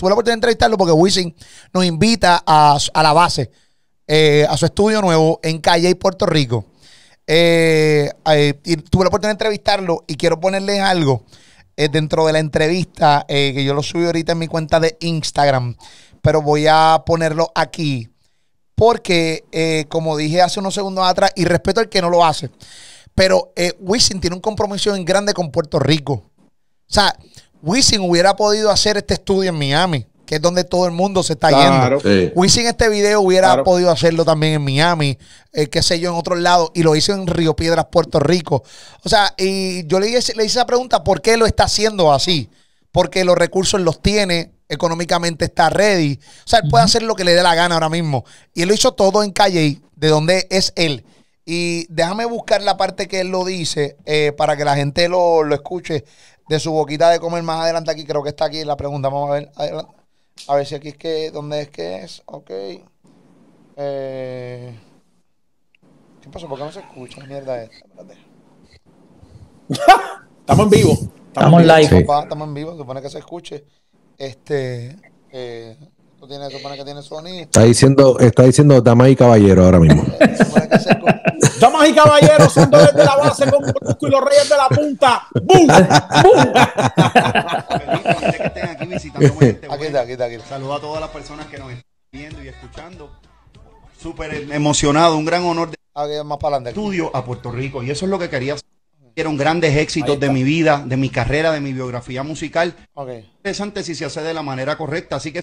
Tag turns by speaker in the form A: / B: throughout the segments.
A: tuve la oportunidad de entrevistarlo porque Wisin nos invita a, la base, eh, a su estudio nuevo en Calle, y Puerto Rico. Eh, tuve la oportunidad de entrevistarlo y quiero ponerles algo eh, dentro de la entrevista que yo lo subí ahorita en mi cuenta de Instagram, pero voy a ponerlo aquí porque, como dije hace unos segundos atrás, y respeto al que no lo hace, pero eh, Wisin tiene un compromiso en grande con Puerto Rico. O sea, Wisin hubiera podido hacer este estudio en Miami, que es donde todo el mundo se está yendo. Wisin este video hubiera podido hacerlo también en Miami, eh, qué sé yo, en otros lados, y lo hizo en Río Piedras, Puerto Rico. O sea, y yo le, hice, le hice la pregunta, ¿por qué lo está haciendo así? Porque los recursos los tiene, económicamente está ready. O sea, él puede hacer lo que le dé la gana ahora mismo. Y él lo hizo todo en Calle, de donde es él. Y déjame buscar la parte que él lo dice eh, para que la gente lo, lo escuche de su boquita de comer más adelante aquí. Creo que está aquí la pregunta. Vamos a ver. A ver si aquí es que. ¿Dónde es que es? Ok. Eh, ¿Qué pasó? ¿Por qué no se escucha? Mierda esta. Espérate.
B: estamos en vivo. Estamos, en live. papá.
A: Estamos en vivo. Supone que se escuche. Este. Eh, tú tienes, supone que
B: tiene sonido. Está diciendo, está diciendo dama y caballero ahora mismo. supone que se Damas y caballeros, son de la base con Brusco y los Reyes de la Punta. ¡Bum! ¡Bum! aquí
A: está, aquí está, a todas las personas que nos están
C: viendo y escuchando. Súper emocionado, un gran honor de ah, estudio a Puerto Rico. Y eso es lo que quería hacer. grandes éxitos de mi vida, de mi carrera, de mi biografía musical. Interesante si se hace de la manera correcta. Así que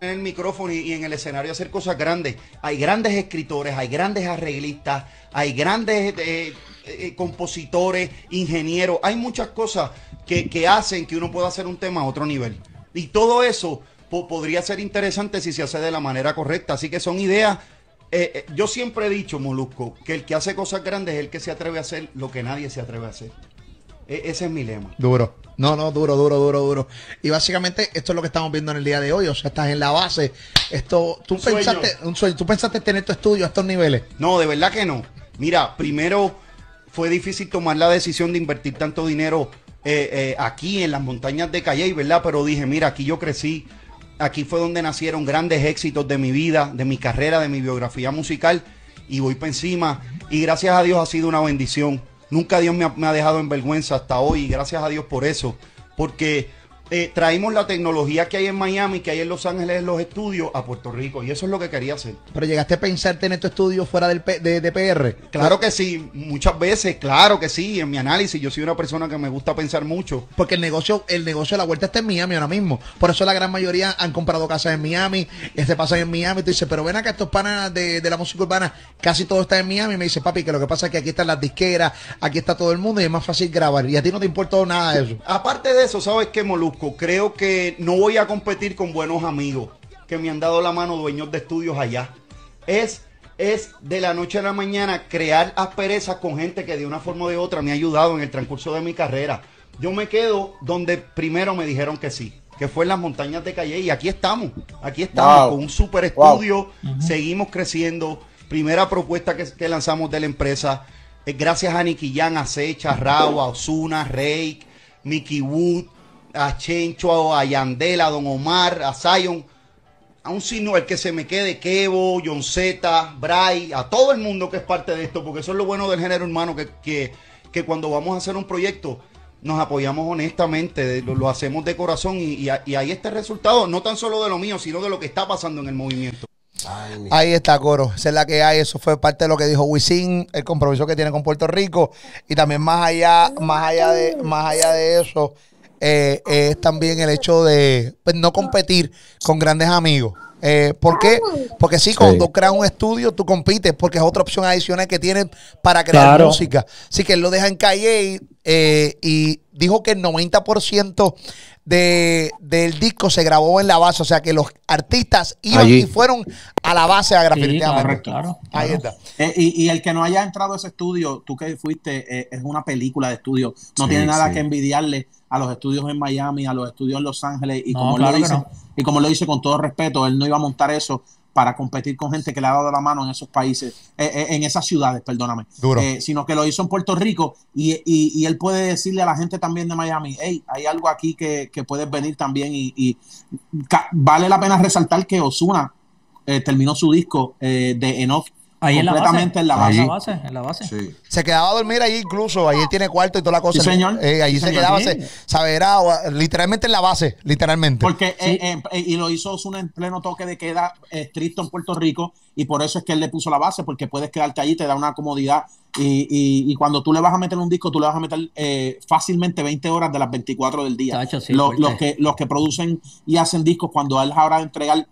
C: en el micrófono y, en el escenario hacer cosas grandes. Hay grandes escritores, hay grandes arreglistas, hay grandes eh, eh, eh, compositores, ingenieros, hay muchas cosas que, hacen que uno pueda hacer un tema a otro nivel. Y todo eso podría ser interesante si se hace de la manera correcta. Así que son ideas. yo siempre he dicho, Molusco, que el que hace cosas grandes es el que se atreve a hacer lo que nadie se atreve a hacer. E, ese es mi lema.
A: Duro. No, no, duro, duro, duro, duro. Y básicamente esto es lo que estamos viendo en el día de hoy. O sea, estás en la base. Esto,
C: tú pensaste,
A: un tú pensaste tener tu estudio a estos niveles.
C: No, de verdad que no. Mira, primero fue difícil tomar la decisión de invertir tanto dinero eh, eh, aquí en las montañas de Calley, ¿verdad? Pero dije, mira, aquí yo crecí. Aquí fue donde nacieron grandes éxitos de mi vida, de mi carrera, de mi biografía musical. Y voy para encima. Y gracias a Dios ha sido una bendición. Nunca Dios me ha, dejado en vergüenza hasta hoy y gracias a Dios por eso. Porque eh, traímos la tecnología que hay en Miami, que hay en Los Ángeles, en los estudios, a Puerto Rico. Y eso es lo que quería hacer.
A: Pero llegaste a pensarte en estos estudios fuera del de, PR. Claro
C: que sí, muchas veces, claro que sí. En mi análisis, yo soy una persona que me gusta pensar mucho. Porque el negocio,
A: el negocio de la vuelta está en Miami ahora mismo. Por eso la gran mayoría han comprado casas en Miami, se pasa en Miami. Tú dices, pero ven acá estos panas de, la música urbana, casi todo está en Miami. me dice, papi, que lo que pasa es que aquí están las disqueras, aquí está todo el mundo y es más fácil grabar. Y a ti no te importa nada eso.
C: Aparte de eso, ¿sabes qué, Molusco? Creo que no voy a competir con buenos amigos que me han dado la mano dueños de estudios allá. Es, es de la noche a la mañana crear asperezas con gente que de una forma u otra me ha ayudado en el transcurso de mi carrera. Yo me quedo donde primero me dijeron que sí, que fue en las montañas de Calle. Y aquí estamos, aquí estamos con un super estudio. Seguimos creciendo. Primera propuesta que, lanzamos de la empresa. Eh, gracias a Niquillán, Acecha, Rawa, Osuna, Reik Mickey Wood, a Chencho, a Yandela, a Don Omar, a Zion, a un sino el que se me quede, Kevo, John Z, Bray, a todo el mundo que es parte de esto, porque eso es lo bueno del género humano que, que, cuando vamos a hacer un proyecto nos apoyamos honestamente, lo, hacemos de corazón y, ahí está el resultado, no tan solo de lo mío, sino de lo que está pasando en el movimiento. Ahí
A: está, Coro. Esa es la que hay. Eso fue parte de lo que dijo Wisin, el compromiso que tiene con Puerto Rico. Y también más allá, más allá de, más allá de eso, eh, es también el hecho de pues, no competir con grandes amigos. Eh, ¿Por qué? Porque si cuando creas un estudio, tú compites, porque es otra opción adicional que tienen para crear música. Así que él lo deja en calle y, eh, y dijo que el 90% de, del disco se grabó en la base, o sea que los artistas iban y
B: fueron a la base a grafitear Ahí está. Eh, y, el que no haya entrado a ese estudio, tú que fuiste, eh, es una película de estudio. No tiene nada que envidiarle a los estudios en Miami, a los estudios en Los Ángeles, y, como, lo y como lo dice con todo respeto, él no iba a montar eso para competir con gente que le ha dado la mano en esos países, eh, eh, en esas ciudades, perdóname. Duro. Eh, sino que lo hizo en Puerto Rico y, él puede decirle a la gente también de Miami, hey, hay algo aquí que, puedes venir también y, vale la pena resaltar que Osuna terminó su disco de Enough Ahí en la base. En la base. en la base.
A: Se quedaba a dormir ahí incluso. Ahí tiene cuarto y toda la cosa. Sí, señor. Eh, ahí se quedaba, literalmente en la base, literalmente.
B: Porque, eh, eh, y lo hizo en pleno toque de queda estricto en Puerto Rico. Y por eso es que él le puso la base, porque puedes quedarte allí, te da una comodidad. Y, cuando tú le vas a meter un disco, tú le vas a meter fácilmente 20 horas de las 24 del día. los, los, que, los que producen y hacen discos, cuando él habrá de entregar,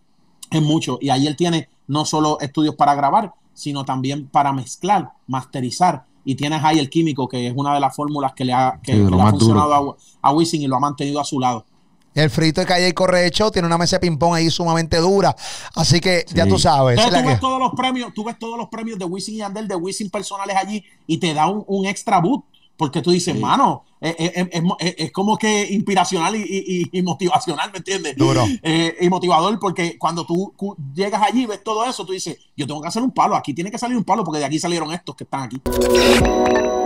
B: es mucho. Y ahí él tiene no solo estudios para grabar, sino también para mezclar, masterizar. Y tienes ahí el químico, que es una de las fórmulas que le ha, funcionado a, a, y lo ha mantenido a su lado.
A: El frito de Calle y tiene una mesa de ping-pong ahí sumamente dura. Así
B: que ya tú sabes. Entonces, tú, ves todos los premios, tú todos los premios de Wisin y Andel, de Wisin personales allí, y te da un, extra boot. Porque tú dices, hermano mano, es, como que inspiracional y, motivacional, ¿me entiendes? Duro. Eh, y motivador, porque cuando tú llegas allí y ves todo eso, tú dices, yo tengo que hacer un palo, aquí tiene que salir un palo, porque de aquí salieron estos que están aquí.